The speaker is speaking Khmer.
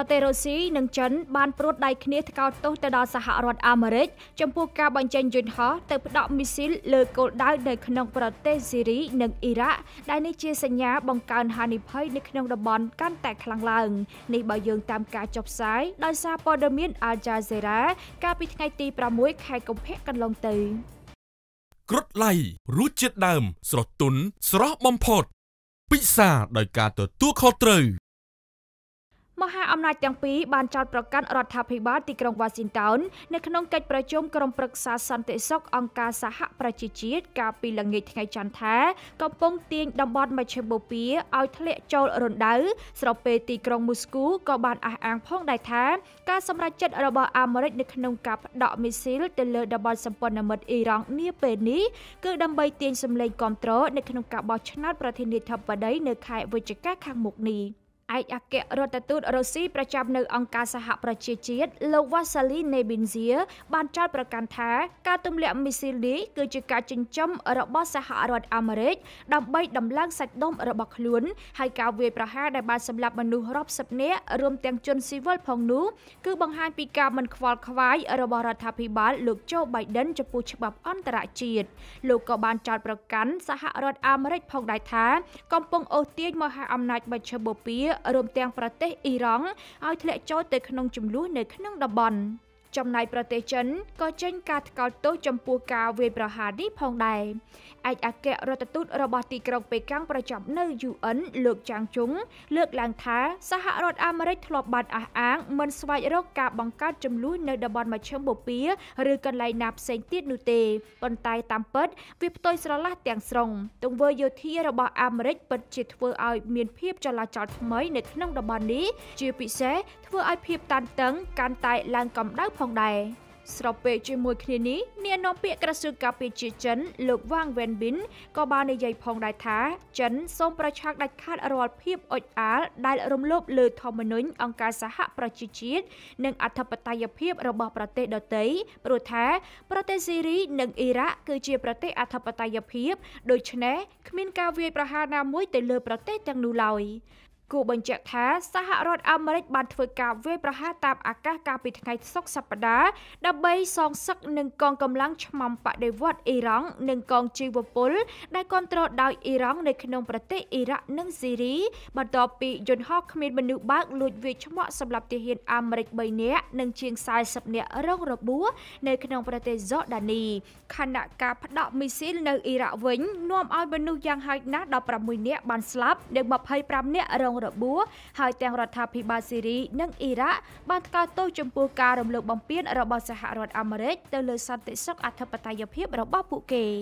ប្រទេសរុស្ស៊ីនិងចិនបានព្រួតដៃគ្នាថ្កោលទោសទៅដល់សហរដ្ឋអាមេរិកចំពោះការបញ្ចេញយន្តហោះទៅផ្ដក់មីស៊ីលលើគោលដៅនៅក្នុងប្រទេសស៊ីរីនិងអ៊ីរ៉ាក់ដែលនេះជាសញ្ញាបង្កើនហានិភ័យនៅក្នុងតំបន់កាន់តែខ្លាំងឡើងនេះបើយើងតាមការចុះផ្សាយដោយសារព័ត៌មាន Al Jazeera កាលពីថ្ងៃទី6ខែកុម្ភៈកន្លងទៅគ្រុតឡៃរសជាតិដើមស្រទន់ស្រស់បំផុតពិសាដោយការទទួលខុសត្រូវមហាអំណាចទាំងពីរបានចោទប្រកាន់រដ្ឋាភិបាលទីក្រុង Washington នៅក្នុងកិច្ចប្រជុំក្រុមប្រឹក្សាសន្តិសុខអង្គការសហប្រជាជាតិកាលពីល្ងាចថ្ងៃច័ន្ទថាកំពុងទាញតំបន់មជ្ឈបូព៌ាឲ្យធ្លាក់ចូលរណ្ដៅស្របពេលទីក្រុងមូស្គូក៏បានអះអាងផងដែរថាការសម្រេចចិត្តរបស់អាមេរិកនៅក្នុងការផ្ដក់មីស៊ីលទៅលើតំបន់សម្ព័ន្ធមិត្តអ៊ីរ៉ង់នាពេលនេះគឺដើម្បីទាញសម្លេងគាំទ្រនៅក្នុងការបោះឆ្នោតប្រធានាធិបតីនៅខែវិច្ឆិកាខាងមុខនេះ។ឯកអគ្គរដ្ឋទូតរុស្ស៊ីប្រចាំនៅអង្គការសហប្រជាជាតិលោកវ៉ាសាលីណេប៊ីនសៀបានចោទប្រកាន់ថាការទម្លាក់មីស៊ីលនេះគឺជាការចិញ្ចឹមរបស់សហរដ្ឋអាមេរិកដើម្បីដំឡើងសាច់ដុំរបស់ខ្លួនហើយការវាយប្រហារដែលបានសម្លាប់មនុស្សរាប់សិបនាក់រួមទាំងជនស៊ីវិលផងនោះគឺបង្ហាញពីការមិនខ្វល់ខ្វាយរបស់រដ្ឋាភិបាលលោកโจ Biden ចំពោះច្បាប់អន្តរជាតិលោកក៏បានចោទប្រកាន់សហរដ្ឋអាមេរិកផងដែរថា កំពុងអូសទាញមហាអំណាចមជ្ឈបូព៌ារួមទាំងប្រទេសអ៊ីរ៉ង់ឲ្យធ្លាក់ចូលទៅក្នុងចំនួននៅក្នុងតំបន់។ចំណែកប្រទេសចិនក៏ចេញ ការថ្កោលទោសចំពោះការវាយប្រហារនេះផងដែរឯកអគ្គរដ្ឋទូតរបស់ទីក្រុងប៉េកាំងប្រចាំនៅ UN លោកចាងជុងលើកឡើង ថាសហរដ្ឋអាមេរិកធ្លាប់បានអះអាងមិនស្វែងរកការបង្កើតចំនួននៅតំបន់មជ្ឈមបូព៌ាឬកន្លែងណាផ្សេងទៀតនោះទេប៉ុន្តែ តាមពិតវាផ្ទុយស្រឡះទាំងស្រុងទង្វើយោធារបស់អាមេរិកពិតជាធ្វើឲ្យមានភាពចលាចលថ្មីនៅក្នុងតំបន់នេះជាពិសេសធ្វើឲ្យភាព តានតឹងកាន់តែឡើងកម្ដៅផងដែរស្របពេលជាមួយគ្នានេះអ្នកនាំពាក្យក្រសួងការពារជាចិនលោកវ៉ាងវ៉ែនប៊ិនក៏បាននិយាយផងដែរថាចិនសូមប្រឆាំងដាច់ខាតរាល់ភាពអុចអាលដែលរំលោភលើធម្មនុញ្ញអង្គការសហប្រជាជាតិនិងអធិបតេយ្យភាពរបស់ប្រទេសដទៃព្រោះថា ប្រទេសស៊ីរីនិងអ៊ីរ៉ាក់គឺជាប្រទេសអធិបតេយ្យភាព ដូច្នេះគ្មានការវាយប្រហារណាមួយទៅលើប្រទេសទាំងនោះឡើយគូបញ្ជាក់ថាសហរដ្ឋអាមេរិកបានធ្វើការវាយប្រហារតាមអាកាសកាលពីថ្ងៃសុក្រសប្តាហ៍ដើម្បីសងសឹកនឹងកងកម្លាំងឆ្មាំបដិវត្តអ៊ីរ៉ង់និងកងជីវពលដែលគ្រប់គ្រងដោយអ៊ីរ៉ង់នៅក្នុងប្រទេសអ៊ីរ៉ាក់និងស៊ីរីបន្ទាប់ពីយន្តហោះគ្មានមនុស្សបើកលួចវាយឆ្មក់សម្រាប់ទាហានអាមេរិក3នាក់និងជាង40នាក់រងរបួសនៅក្នុងប្រទេសយ៉ូដានីខណៈការផ្ដក់មីស៊ីលនៅអ៊ីរ៉ាក់វិញនាំឲ្យមនុស្សយ៉ាងហោចណាស់16នាក់បានស្លាប់និង25នាក់រងរបួសហើយទាំងរដ្ឋាភិបាលស៊េរីនិងអ៊ីរ៉ាក់បានថ្កោលទោសចំពោះការរំលោភបំពាន របស់សហរដ្ឋអាមេរិកទៅលើសន្តិសុខអធិបតេយ្យភាព របស់ពួកគេ។